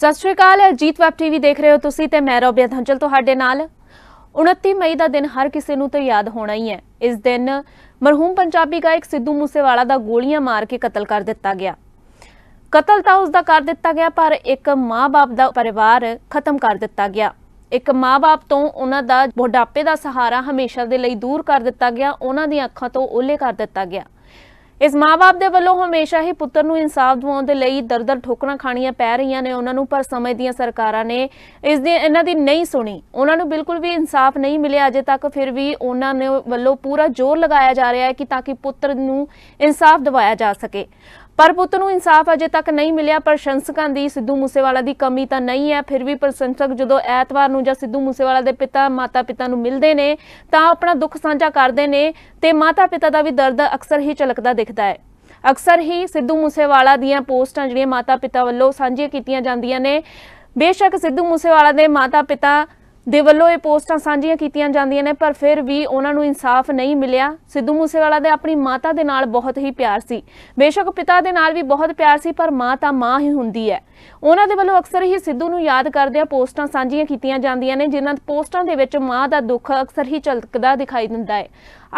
ਸਤਿ ਸ਼੍ਰੀ ਅਕਾਲ ਜੀਤ web TV ਦੇਖ ਰਹੇ ਹੋ ਤੁਸੀਂ ਤੇ ਮੈਂ ਰੋਬਿਆ ਧੰਚਲ ਤੁਹਾਡੇ ਨਾਲ 29 ਮਈ ਦਾ ਦਿਨ ਹਰ ਕਿਸੇ ਨੂੰ ਤਾਂ ਯਾਦ ਹੋਣਾ ਹੀ ਹੈ ਇਸ ਦਿਨ ਮਰਹੂਮ ਪੰਜਾਬੀ ਗਾਇਕ ਸਿੱਧੂ ਮੂਸੇਵਾਲਾ ਦਾ ਗੋਲੀਆਂ ਮਾਰ ਕੇ ਕਤਲ ਕਰ ਦਿੱਤਾ ਗਿਆ ਕਤਲ ਤਾਂ ਉਸ ਦਾ ਕਰ ਦਿੱਤਾ ਗਿਆ ਪਰ ਇੱਕ ਮਾਂ-ਬਾਪ ਦਾ ਪਰਿਵਾਰ ਖਤਮ ਕਰ ਦਿੱਤਾ ਗਿਆ ਇੱਕ ਮਾਂ-ਬਾਪ ਤੋਂ ਉਹਨਾਂ ਦਾ ਬੁਢਾਪੇ ਦਾ ਸਹਾਰਾ ਹਮੇਸ਼ਾ ਦੇ ਲਈ ਦੂਰ ਕਰ ਦਿੱਤਾ ਗਿਆ ਉਹਨਾਂ ਦੀਆਂ ਅੱਖਾਂ ਤੋਂ ਓਲੇ ਕਰ ਦਿੱਤਾ ਗਿਆ ਇਸ ਮਾਪੇ ਦੇ ਵੱਲੋਂ ਹਮੇਸ਼ਾ ਹੀ ਪੁੱਤਰ ਨੂੰ ਇਨਸਾਫ ਦਿਵਾਉਣ ਦੇ ਲਈ ਦਰਦਰ ਠੋਕਣਾ ਖਾਣੀਆਂ ਪੈ ਰਹੀਆਂ ਨੇ ਉਹਨਾਂ ਨੂੰ ਪਰ ਸਮੇਂ ਦੀਆਂ ਸਰਕਾਰਾਂ ਨੇ ਇਸ ਦੀ ਇਹਨਾਂ ਦੀ ਨਹੀਂ ਸੁਣੀ ਉਹਨਾਂ ਨੂੰ ਬਿਲਕੁਲ ਵੀ ਇਨਸਾਫ ਨਹੀਂ ਮਿਲਿਆ ਅਜੇ ਤੱਕ ਫਿਰ ਵੀ ਉਹਨਾਂ ਨੇ ਵੱਲੋਂ ਪੂਰਾ ਜ਼ੋਰ ਲਗਾਇਆ ਜਾ ਰਿਹਾ ਹੈ ਕਿ ਤਾਂ ਕਿ ਪੁੱਤਰ ਨੂੰ ਇਨਸਾਫ ਦਿਵਾਇਆ ਜਾ ਸਕੇ ਪਰ ਪੁੱਤ ਨੂੰ ਇਨਸਾਫ ਅਜੇ ਤੱਕ ਨਹੀਂ ਮਿਲਿਆ ਪ੍ਰਸ਼ੰਸਕਾਂ ਦੀ ਸਿੱਧੂ ਮੂਸੇਵਾਲਾ ਦੀ ਕਮੀ ਤਾਂ ਨਹੀਂ ਹੈ ਫਿਰ ਵੀ ਪ੍ਰਸ਼ੰਸਕ ਜਦੋਂ ਐਤਵਾਰ ਨੂੰ ਜਾਂ ਸਿੱਧੂ ਮੂਸੇਵਾਲਾ ਦੇ ਪਿਤਾ ਮਾਤਾ-ਪਿਤਾ ਨੂੰ ਮਿਲਦੇ ਨੇ ਤਾਂ ਆਪਣਾ ਦੁੱਖ ਸਾਂਝਾ ਕਰਦੇ ਨੇ ਤੇ ਮਾਤਾ-ਪਿਤਾ ਦਾ ਵੀ ਦਰਦ ਅਕਸਰ ਹੀ ਝਲਕਦਾ ਦਿਖਦਾ ਹੈ ਅਕਸਰ ਹੀ ਸਿੱਧੂ ਮੂਸੇਵਾਲਾ ਦੀਆਂ ਪੋਸਟਾਂ ਜਿਹੜੀਆਂ ਮਾਤਾ-ਪਿਤਾ ਵੱਲੋਂ ਸਾਂਝੀਆਂ ਕੀਤੀਆਂ ਜਾਂਦੀਆਂ ਨੇ ਬੇਸ਼ੱਕ ਸਿੱਧੂ ਮੂਸੇਵਾਲਾ ਦੇ ਮਾਤਾ-ਪਿਤਾ ਦੇ ਵੱਲੋਂ ਇਹ ਪੋਸਟਾਂ ਸਾਂਝੀਆਂ ਕੀਤੀਆਂ ਜਾਂਦੀਆਂ ਨੇ ਪਰ ਫਿਰ ਵੀ ਉਹਨਾਂ ਨੂੰ ਇਨਸਾਫ ਨਹੀਂ ਮਿਲਿਆ ਸਿੱਧੂ ਮੂਸੇਵਾਲਾ ਦੇ ਆਪਣੀ ਮਾਤਾ ਦੇ ਨਾਲ ਬਹੁਤ ਹੀ ਪਿਆਰ ਸੀ ਬੇਸ਼ੱਕ ਪਿਤਾ ਦੇ ਨਾਲ ਵੀ ਬਹੁਤ ਪਿਆਰ ਸੀ ਪਰ ਮਾਂ ਤਾਂ ਮਾਂ ਹੀ ਹੁੰਦੀ ਹੈ ਉਹਨਾਂ ਦੇ ਵੱਲੋਂ ਅਕਸਰ ਹੀ ਸਿੱਧੂ ਨੂੰ ਯਾਦ ਕਰਦੇ ਆ ਪੋਸਟਾਂ ਸਾਂਝੀਆਂ ਕੀਤੀਆਂ ਜਾਂਦੀਆਂ ਨੇ ਜਿਨ੍ਹਾਂ ਪੋਸਟਾਂ ਦੇ ਵਿੱਚ ਮਾਂ ਦਾ ਦੁੱਖ ਅਕਸਰ ਹੀ ਝਲਕਦਾ ਦਿਖਾਈ ਦਿੰਦਾ ਹੈ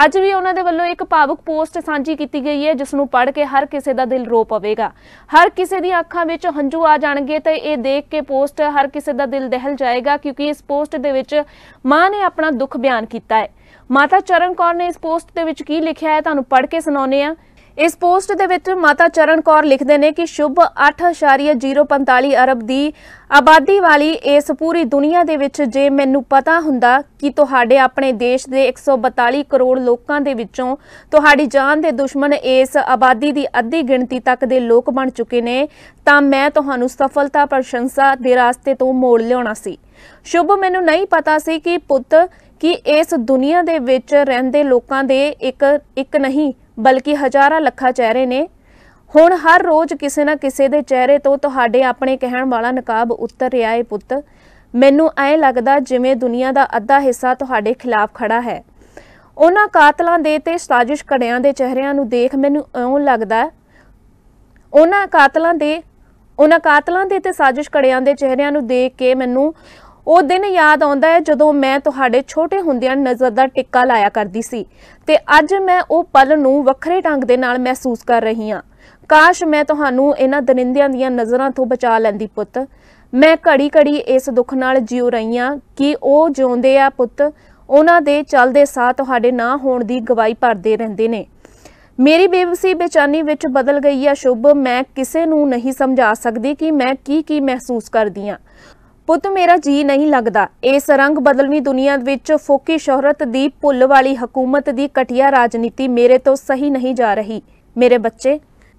ਅੱਜ ਵੀ ਉਹਨਾਂ ਦੇ ਵੱਲੋਂ ਇੱਕ ਭਾਵੁਕ ਪੋਸਟ ਸਾਂਝੀ ਕੀਤੀ ਗਈ ਹੈ ਜਿਸ ਨੂੰ ਪੜ੍ਹ ਕੇ ਹਰ ਕਿਸੇ ਦਾ ਦਿਲ ਰੋ ਪਵੇਗਾ ਹਰ ਕਿਸੇ ਦੀਆਂ ਅੱਖਾਂ ਵਿੱਚ ਹੰਝੂ ਆ ਜਾਣਗੇ ਤੇ ਇਹ ਦੇਖ ਕੇ ਪੋਸਟ ਹਰ ਕਿਸੇ ਦਾ ਦਿਲ ਦਹਿਲ ਜਾਏਗਾ ਕਿਉਂਕਿ ਇਸ ਪੋਸਟ ਦੇ ਵਿੱਚ ਮਾਂ ਨੇ ਆਪਣਾ ਦੁੱਖ ਬਿਆਨ ਕੀਤਾ ਹੈ ਮਾਤਾ ਚਰਨ ਕੌਰ ਨੇ ਇਸ ਪੋਸਟ ਦੇ ਵਿੱਚ ਕੀ ਲਿਖਿਆ ਹੈ ਤੁਹਾਨੂੰ ਪੜ੍ਹ ਕੇ ਸੁਣਾਉਨੇ ਆ ਇਸ ਪੋਸਟ ਦੇ ਵਿੱਚ ਮਾਤਾ ਚਰਨ ਕੌਰ ਲਿਖਦੇ ਨੇ ਕਿ ਸ਼ੁਭ 8.045 ਅਰਬ ਦੀ ਆਬਾਦੀ ਵਾਲੀ ਇਸ ਪੂਰੀ ਦੁਨੀਆ ਦੇ ਵਿੱਚ ਜੇ ਮੈਨੂੰ ਪਤਾ ਹੁੰਦਾ ਕਿ ਤੁਹਾਡੇ ਆਪਣੇ ਦੇਸ਼ ਦੇ 142 ਕਰੋੜ ਲੋਕਾਂ ਦੇ ਵਿੱਚੋਂ ਤੁਹਾਡੀ ਜਾਨ ਦੇ ਦੁਸ਼ਮਣ ਇਸ ਆਬਾਦੀ ਦੀ ਅੱਧੀ ਗਿਣਤੀ ਤੱਕ ਦੇ ਲੋਕ ਬਣ ਚੁੱਕੇ ਨੇ ਤਾਂ ਮੈਂ ਤੁਹਾਨੂੰ ਸਫਲਤਾ ਪ੍ਰਸ਼ੰਸਾ ਦੇ ਰਾਸਤੇ ਤੋਂ ਮੋੜ ਲਿਆਉਣਾ ਸੀ ਸ਼ੁਭ ਮੈਨੂੰ ਨਹੀਂ ਪਤਾ ਸੀ ਕਿ ਪੁੱਤ ਕਿ ਇਸ ਦੁਨੀਆ ਦੇ ਵਿੱਚ ਰਹਿੰਦੇ ਲੋਕਾਂ ਦੇ ਇੱਕ ਇੱਕ ਨਹੀਂ ਬਲਕਿ ਹਜ਼ਾਰਾਂ ਲੱਖਾਂ ਚਿਹਰੇ ਨੇ ਹੁਣ ਹਰ ਰੋਜ਼ ਕਿਸੇ ਨਾ ਕਿਸੇ ਦੇ ਚਿਹਰੇ ਤੋਂ ਤੁਹਾਡੇ ਆਪਣੇ ਕਹਿਣ ਵਾਲਾ ਨਕਾਬ ਉੱਤਰ ਰਿਹਾ ਏ ਪੁੱਤ ਮੈਨੂੰ ਐ ਲੱਗਦਾ ਜਿਵੇਂ ਦੁਨੀਆ ਦਾ ਅੱਧਾ ਹਿੱਸਾ ਤੁਹਾਡੇ ਖਿਲਾਫ ਖੜਾ ਹੈ ਉਹਨਾਂ ਕਾਤਲਾਂ ਦੇ ਤੇ ਸਾਜ਼ਿਸ਼ ਘੜਿਆਂ ਦੇ ਚਿਹਰਿਆਂ ਨੂੰ ਦੇਖ ਮੈਨੂੰ ਐਂ ਲੱਗਦਾ ਉਹਨਾਂ ਕਾਤਲਾਂ ਦੇ ਉਹਨਾਂ ਕਾਤਲਾਂ ਦੇ ਤੇ ਸਾਜ਼ਿਸ਼ ਘੜਿਆਂ ਦੇ ਚਿਹਰਿਆਂ ਨੂੰ ਦੇਖ ਕੇ ਮੈਨੂੰ ਉਹ ਦਿਨ ਯਾਦ ਆਉਂਦਾ ਹੈ ਜਦੋਂ ਮੈਂ ਤੁਹਾਡੇ ਛੋਟੇ ਹੁੰਦਿਆਂ ਨਜ਼ਰ ਦਾ ਟਿੱਕਾ ਲਾਇਆ ਕਰਦੀ ਸੀ ਤੇ ਅੱਜ ਮੈਂ ਉਹ ਪਲ ਨੂੰ ਵੱਖਰੇ ਢੰਗ ਦੇ ਨਾਲ ਮਹਿਸੂਸ ਕਰ ਰਹੀ ਹਾਂ ਕਾਸ਼ ਮੈਂ ਤੁਹਾਨੂੰ ਇਹਨਾਂ ਦਰਿੰਦਿਆਂ ਦੀਆਂ ਨਜ਼ਰਾਂ ਤੋਂ ਬਚਾ ਲੈਂਦੀ ਪੁੱਤ ਮੈਂ ਘੜੀ-ਘੜੀ ਇਸ ਦੁੱਖ ਨਾਲ ਜਿਉ ਰਹੀ ਹਾਂ ਕਿ ਉਹ ਜਿਉਂਦੇ ਆ ਪੁੱਤ ਉਹਨਾਂ ਦੇ ਚੱਲਦੇ ਸਾਹ ਤੁਹਾਡੇ ਨਾਂ ਹੋਣ ਦੀ ਗਵਾਹੀ ਭਰਦੇ ਰਹਿੰਦੇ ਨੇ ਮੇਰੀ ਬੇਵਸੀ ਬੇਚਾਨੀ ਵਿੱਚ ਬਦਲ ਗਈ ਆ ਸ਼ੁਭ ਮੈਂ ਕਿਸੇ ਨੂੰ ਨਹੀਂ ਸਮਝਾ ਸਕਦੀ ਕਿ ਮੈਂ ਕੀ ਕੀ ਮਹਿਸੂਸ ਕਰਦੀ ਆ ਪੁੱਤ ਮੇਰਾ ਜੀ ਨਹੀਂ ਲੱਗਦਾ ਇਸ ਰੰਗ ਬਦਲਵੀਂ ਦੁਨੀਆ ਵਿੱਚ ਫੋਕੀ ਸ਼ੋਹਰਤ ਦੀ ਭੁੱਲ ਵਾਲੀ ਹਕੂਮਤ ਦੀ ਕਟਿਆ ਰਾਜਨੀਤੀ ਮੇਰੇ ਤੋਂ ਸਹੀ ਨਹੀਂ ਜਾ ਰਹੀ ਮੇਰੇ ਬੱਚੇ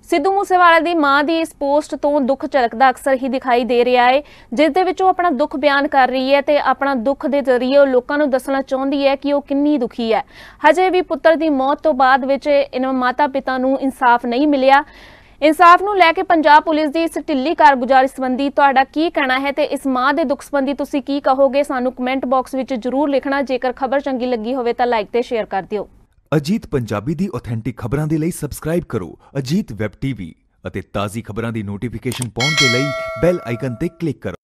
ਸਿੱਧੂ ਮੂਸੇਵਾਲੇ ਦੀ ਮਾਂ ਦੀ ਇਸ ਪੋਸਟ ਤੋਂ ਦੁੱਖ ਝਲਕਦਾ ਅਕਸਰ ਹੀ ਦਿਖਾਈ ਦੇ ਰਿਹਾ ਹੈ ਜਿਸ ਦੇ ਵਿੱਚ ਉਹ ਆਪਣਾ ਦੁੱਖ ਬਿਆਨ ਕਰ ਰਹੀ ਹੈ ਤੇ ਆਪਣਾ ਦੁੱਖ ਦੇ ਜ਼ਰੀਏ ਉਹ ਲੋਕਾਂ ਨੂੰ ਦੱਸਣਾ ਚਾਹੁੰਦੀ ਹੈ ਕਿ ਉਹ ਕਿੰਨੀ ਦੁਖੀ ਹੈ ਹਜੇ ਵੀ ਪੁੱਤਰ ਦੀ ਮੌਤ ਤੋਂ ਬਾਅਦ ਵਿੱਚ ਇਹਨਾਂ ਮਾਤਾ ਪਿਤਾ ਨੂੰ ਇਨਸਾਫ ਨਹੀਂ ਮਿਲਿਆ ਇਨਸਾਫ ਨੂੰ ਲੈ ਕੇ ਪੰਜਾਬ ਪੁਲਿਸ ਦੀ ਇਸ ਢਿੱਲੀ ਕਾਰਗੁਜ਼ਾਰੀ ਸੰਬੰਧੀ ਤੁਹਾਡਾ ਕੀ ਕਹਿਣਾ ਹੈ ਤੇ ਇਸ ਮਾਂ ਦੇ ਦੁੱਖ ਸੰਬੰਧੀ ਤੁਸੀਂ ਕੀ ਕਹੋਗੇ ਸਾਨੂੰ ਕਮੈਂਟ ਬਾਕਸ ਵਿੱਚ ਜਰੂਰ ਲਿਖਣਾ ਜੇਕਰ ਖਬਰ ਚੰਗੀ ਲੱਗੀ ਹੋਵੇ ਤਾਂ ਲਾਈਕ ਤੇ ਸ਼ੇਅਰ ਕਰ ਦਿਓ ਅਜੀਤ ਪੰਜਾਬੀ ਦੀ ਆਥੈਂਟਿਕ ਖਬਰਾਂ ਦੇ ਲਈ ਸਬਸਕ੍ਰਾਈਬ ਕਰੋ ਅਜੀਤ ਵੈਬ ਟੀਵੀ ਅਤੇ ਤਾਜ਼ੀ ਖਬਰਾਂ ਦੀ ਨੋਟੀਫਿਕੇਸ਼ਨ ਪਾਉਣ ਦੇ ਲਈ ਬੈਲ ਆਈਕਨ ਤੇ ਕਲਿੱਕ ਕਰੋ